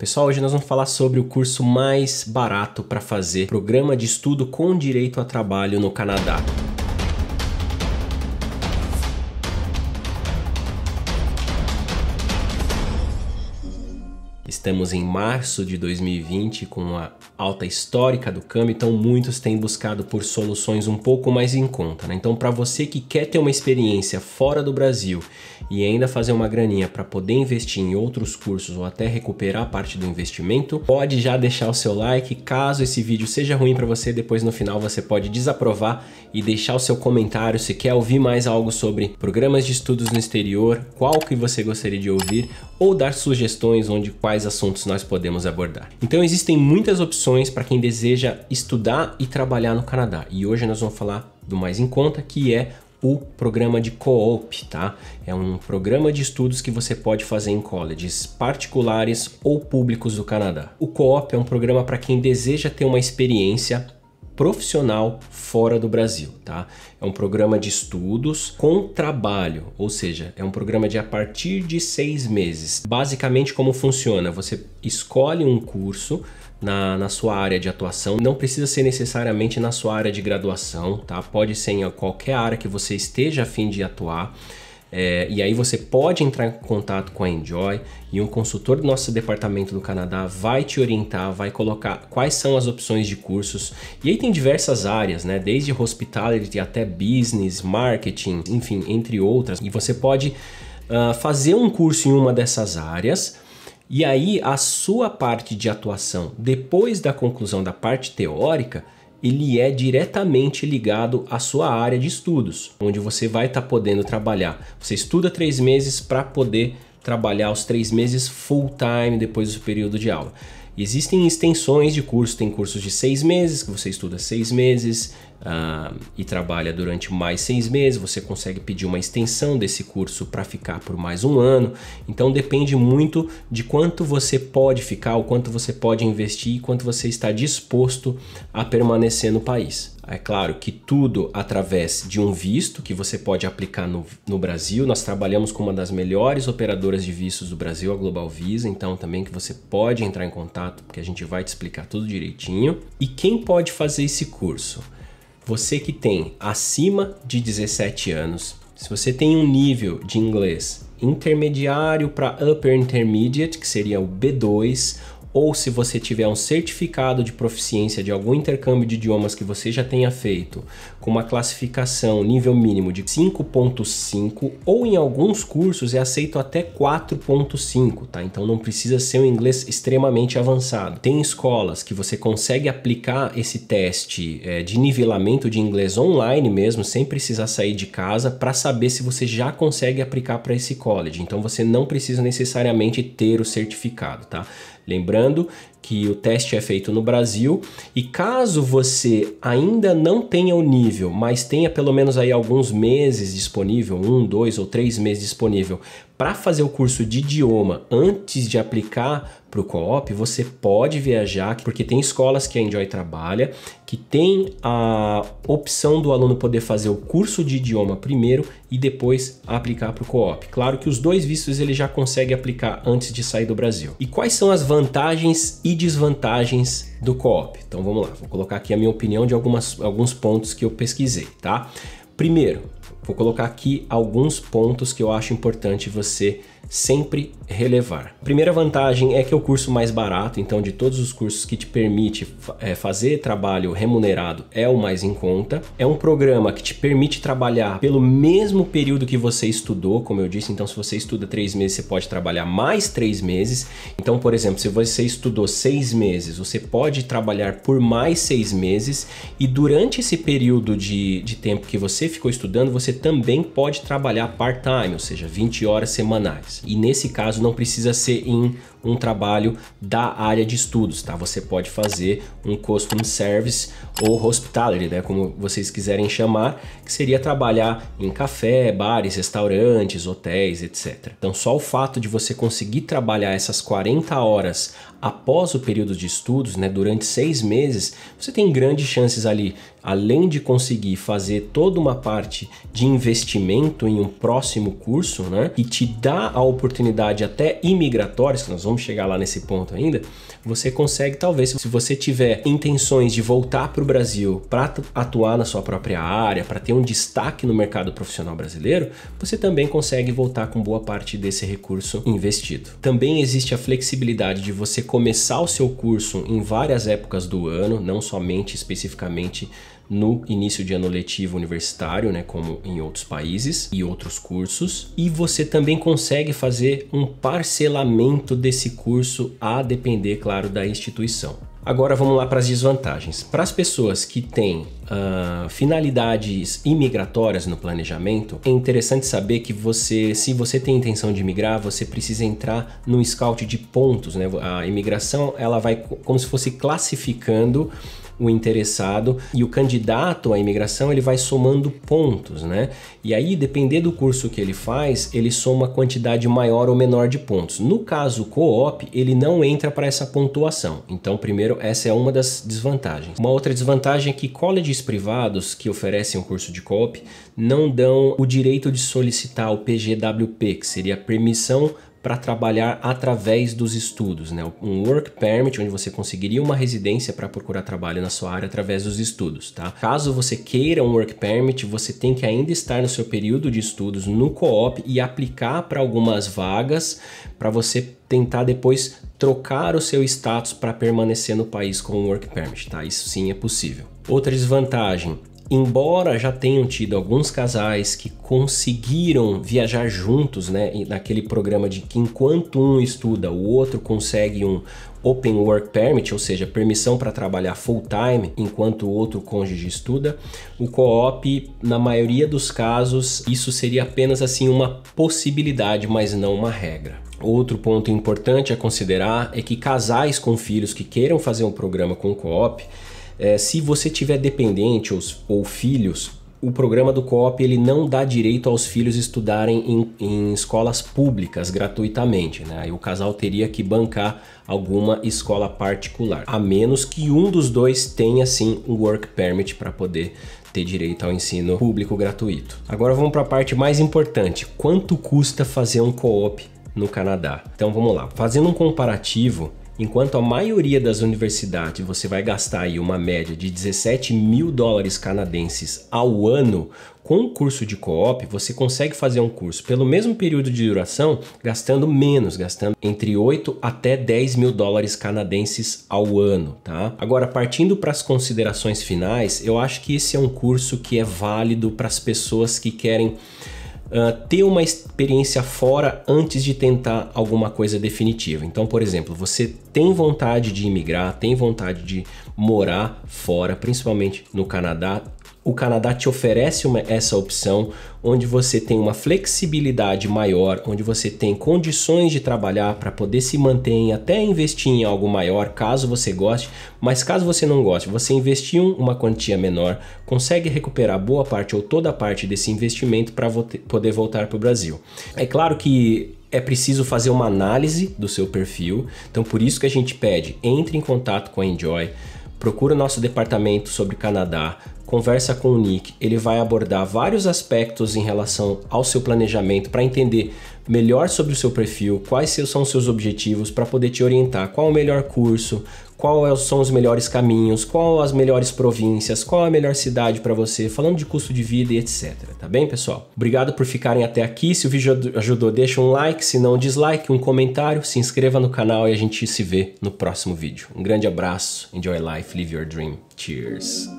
Pessoal, hoje nós vamos falar sobre o curso mais barato para fazer programa de estudo com direito a trabalho no Canadá. Estamos em março de 2020 com a alta histórica do câmbio, então muitos têm buscado por soluções um pouco mais em conta. Né? Então, para você que quer ter uma experiência fora do Brasil e ainda fazer uma graninha para poder investir em outros cursos ou até recuperar parte do investimento, pode já deixar o seu like. Caso esse vídeo seja ruim para você, depois no final você pode desaprovar e deixar o seu comentário se quer ouvir mais algo sobre programas de estudos no exterior, qual que você gostaria de ouvir ou dar sugestões onde quais as assuntos nós podemos abordar. Então existem muitas opções para quem deseja estudar e trabalhar no Canadá. E hoje nós vamos falar do mais em conta, que é o programa de co-op, tá? É um programa de estudos que você pode fazer em colleges particulares ou públicos do Canadá. O co-op é um programa para quem deseja ter uma experiência profissional fora do Brasil, tá? É um programa de estudos com trabalho, ou seja, é um programa de a partir de seis meses. Basicamente, como funciona? Você escolhe um curso na, na, sua área de atuação, não precisa ser necessariamente na sua área de graduação, tá? Pode ser em qualquer área que você esteja a fim de atuar. É, e aí você pode entrar em contato com a Enjoy e um consultor do nosso departamento do Canadá vai te orientar, vai colocar quais são as opções de cursos. E aí tem diversas áreas, né? Desde hospitality até business, marketing, enfim, entre outras. E você pode uh, fazer um curso em uma dessas áreas. E aí a sua parte de atuação depois da conclusão da parte teórica ele é diretamente ligado à sua área de estudos, onde você vai estar tá podendo trabalhar. Você estuda três meses para poder trabalhar os três meses full time depois do período de aula. Existem extensões de curso, tem cursos de seis meses, que você estuda seis meses uh, e trabalha durante mais seis meses, você consegue pedir uma extensão desse curso para ficar por mais um ano. Então depende muito de quanto você pode ficar, o quanto você pode investir e quanto você está disposto a permanecer no país. É claro que tudo através de um visto que você pode aplicar no, no Brasil. Nós trabalhamos com uma das melhores operadoras de vistos do Brasil, a Global Visa, então também que você pode entrar em contato, porque a gente vai te explicar tudo direitinho. E quem pode fazer esse curso? Você que tem acima de 17 anos, se você tem um nível de inglês intermediário para upper intermediate, que seria o B2, ou se você tiver um certificado de proficiência de algum intercâmbio de idiomas que você já tenha feito, com uma classificação nível mínimo de 5.5 ou em alguns cursos é aceito até 4.5, tá? Então não precisa ser um inglês extremamente avançado. Tem escolas que você consegue aplicar esse teste é, de nivelamento de inglês online mesmo, sem precisar sair de casa, para saber se você já consegue aplicar para esse college. Então você não precisa necessariamente ter o certificado, tá? Lembrando trabalhando que o teste é feito no Brasil e caso você ainda não tenha o nível, mas tenha pelo menos aí alguns meses disponível, um, dois ou três meses disponível para fazer o curso de idioma antes de aplicar para o co-op, você pode viajar, porque tem escolas que a Enjoy trabalha, que tem a opção do aluno poder fazer o curso de idioma primeiro e depois aplicar para o co-op. Claro que os dois vistos ele já consegue aplicar antes de sair do Brasil. E quais são as vantagens e desvantagens do co-op. Então vamos lá, vou colocar aqui a minha opinião de algumas, alguns pontos que eu pesquisei, tá? Primeiro, vou colocar aqui alguns pontos que eu acho importante você sempre relevar. Primeira vantagem é que é o curso mais barato, então de todos os cursos que te permite é, fazer trabalho remunerado é o mais em conta. É um programa que te permite trabalhar pelo mesmo período que você estudou, como eu disse, então se você estuda três meses, você pode trabalhar mais três meses. Então, por exemplo, se você estudou seis meses, você pode trabalhar por mais seis meses e durante esse período de, de tempo que você ficou estudando, você também pode trabalhar part-time, ou seja, 20 horas semanais. E nesse caso não precisa ser em um trabalho da área de estudos, tá? Você pode fazer um custom service ou hospitality, né? Como vocês quiserem chamar, que seria trabalhar em café, bares, restaurantes, hotéis, etc. Então, só o fato de você conseguir trabalhar essas 40 horas após o período de estudos, né? Durante seis meses, você tem grandes chances ali, além de conseguir fazer toda uma parte de investimento em um próximo curso, né? E te dá a oportunidade até imigratória, que nós vamos vamos chegar lá nesse ponto ainda, você consegue talvez, se você tiver intenções de voltar para o Brasil para atuar na sua própria área, para ter um destaque no mercado profissional brasileiro, você também consegue voltar com boa parte desse recurso investido. Também existe a flexibilidade de você começar o seu curso em várias épocas do ano, não somente especificamente no início de ano letivo universitário, né, como em outros países e outros cursos, e você também consegue fazer um parcelamento desse esse curso a depender, claro, da instituição. Agora vamos lá para as desvantagens. Para as pessoas que têm uh, finalidades imigratórias no planejamento, é interessante saber que você, se você tem intenção de migrar, você precisa entrar no scout de pontos. Né? A imigração ela vai como se fosse classificando o interessado e o candidato à imigração ele vai somando pontos, né? E aí, depender do curso que ele faz, ele soma quantidade maior ou menor de pontos. No caso co-op, ele não entra para essa pontuação. Então, primeiro, essa é uma das desvantagens. Uma outra desvantagem é que colleges privados que oferecem o um curso de co-op não dão o direito de solicitar o PGWP, que seria a permissão para trabalhar através dos estudos, né? Um work permit onde você conseguiria uma residência para procurar trabalho na sua área através dos estudos, tá? Caso você queira um work permit, você tem que ainda estar no seu período de estudos no co-op e aplicar para algumas vagas para você tentar depois trocar o seu status para permanecer no país com um work permit, tá? Isso sim é possível. Outra desvantagem, embora já tenham tido alguns casais que conseguiram viajar juntos, né, naquele programa de que enquanto um estuda, o outro consegue um Open Work Permit, ou seja, permissão para trabalhar full time enquanto o outro cônjuge estuda, o co-op, na maioria dos casos, isso seria apenas assim uma possibilidade, mas não uma regra. Outro ponto importante a considerar é que casais com filhos que queiram fazer um programa com co-op é, se você tiver dependente ou, ou filhos, o programa do COP ele não dá direito aos filhos estudarem em, em escolas públicas gratuitamente, né? Aí o casal teria que bancar alguma escola particular, a menos que um dos dois tenha sim um work permit para poder ter direito ao ensino público gratuito. Agora vamos para a parte mais importante: quanto custa fazer um co-op no Canadá? Então vamos lá, fazendo um comparativo Enquanto a maioria das universidades você vai gastar aí uma média de 17 mil dólares canadenses ao ano, com o um curso de co-op você consegue fazer um curso pelo mesmo período de duração gastando menos, gastando entre 8 até 10 mil dólares canadenses ao ano, tá? Agora, partindo para as considerações finais, eu acho que esse é um curso que é válido para as pessoas que querem uh, ter uma experiência fora antes de tentar alguma coisa definitiva. Então, por exemplo, você tem vontade de imigrar, tem vontade de morar fora, principalmente no Canadá, o Canadá te oferece uma, essa opção onde você tem uma flexibilidade maior, onde você tem condições de trabalhar para poder se manter, e até investir em algo maior caso você goste, mas caso você não goste, você investiu uma quantia menor, consegue recuperar boa parte ou toda a parte desse investimento para vo poder voltar para o Brasil. É claro que é preciso fazer uma análise do seu perfil, então por isso que a gente pede, entre em contato com a Enjoy Procura o nosso departamento sobre Canadá, conversa com o Nick, ele vai abordar vários aspectos em relação ao seu planejamento para entender melhor sobre o seu perfil, quais são os seus objetivos, para poder te orientar qual o melhor curso, quais é são os melhores caminhos, qual as melhores províncias, qual a melhor cidade para você, falando de custo de vida e etc. Tá bem, pessoal? Obrigado por ficarem até aqui. Se o vídeo ajudou, deixa um like, se não, dislike, um comentário, se inscreva no canal e a gente se vê no próximo vídeo. Um grande abraço, enjoy life, live your dream. Cheers!